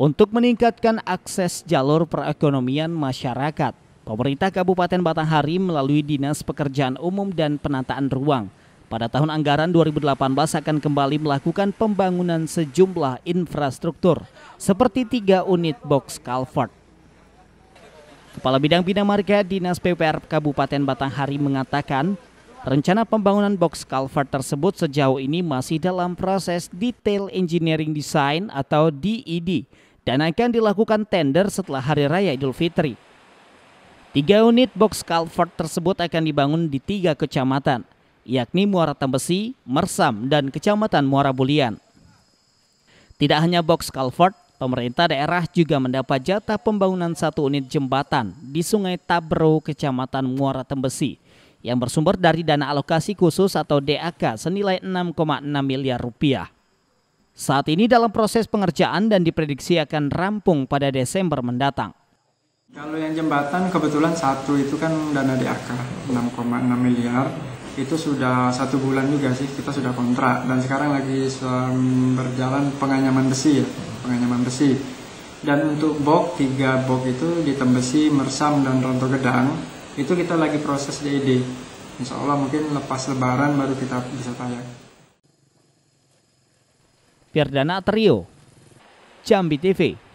Untuk meningkatkan akses jalur perekonomian masyarakat, pemerintah Kabupaten Batanghari melalui Dinas Pekerjaan Umum dan Penataan Ruang pada tahun anggaran 2018 akan kembali melakukan pembangunan sejumlah infrastruktur seperti tiga unit box culvert. Kepala Bidang Bina Marga Dinas PPR Kabupaten Batanghari mengatakan Rencana pembangunan box culvert tersebut sejauh ini masih dalam proses detail engineering design atau DED e akan dilakukan tender setelah Hari Raya Idul Fitri. Tiga unit box culvert tersebut akan dibangun di tiga kecamatan, yakni Muara Tembesi, Mersam, dan Kecamatan Muara Bulian. Tidak hanya box culvert, pemerintah daerah juga mendapat jatah pembangunan satu unit jembatan di Sungai Tabro, Kecamatan Muara Tembesi, yang bersumber dari dana alokasi khusus atau DAK senilai 6,6 miliar rupiah. Saat ini dalam proses pengerjaan dan diprediksi akan rampung pada Desember mendatang. Kalau yang jembatan kebetulan satu itu kan dana DAK 6,6 miliar itu sudah satu bulan juga sih kita sudah kontrak dan sekarang lagi berjalan penganyaman besi ya penganyaman besi dan untuk box tiga box itu ditembesi mersam dan ronto gedang itu kita lagi proses DID e Insya Allah mungkin lepas lebaran baru kita bisa tayang. Firdana Trio, Jambi TV.